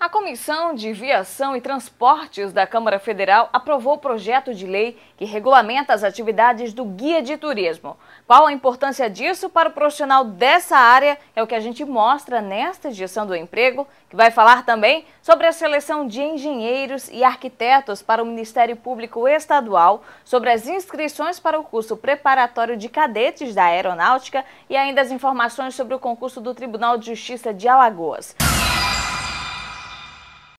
A Comissão de Viação e Transportes da Câmara Federal aprovou o projeto de lei que regulamenta as atividades do guia de turismo. Qual a importância disso para o profissional dessa área é o que a gente mostra nesta edição do emprego, que vai falar também sobre a seleção de engenheiros e arquitetos para o Ministério Público Estadual, sobre as inscrições para o curso preparatório de cadetes da Aeronáutica e ainda as informações sobre o concurso do Tribunal de Justiça de Alagoas.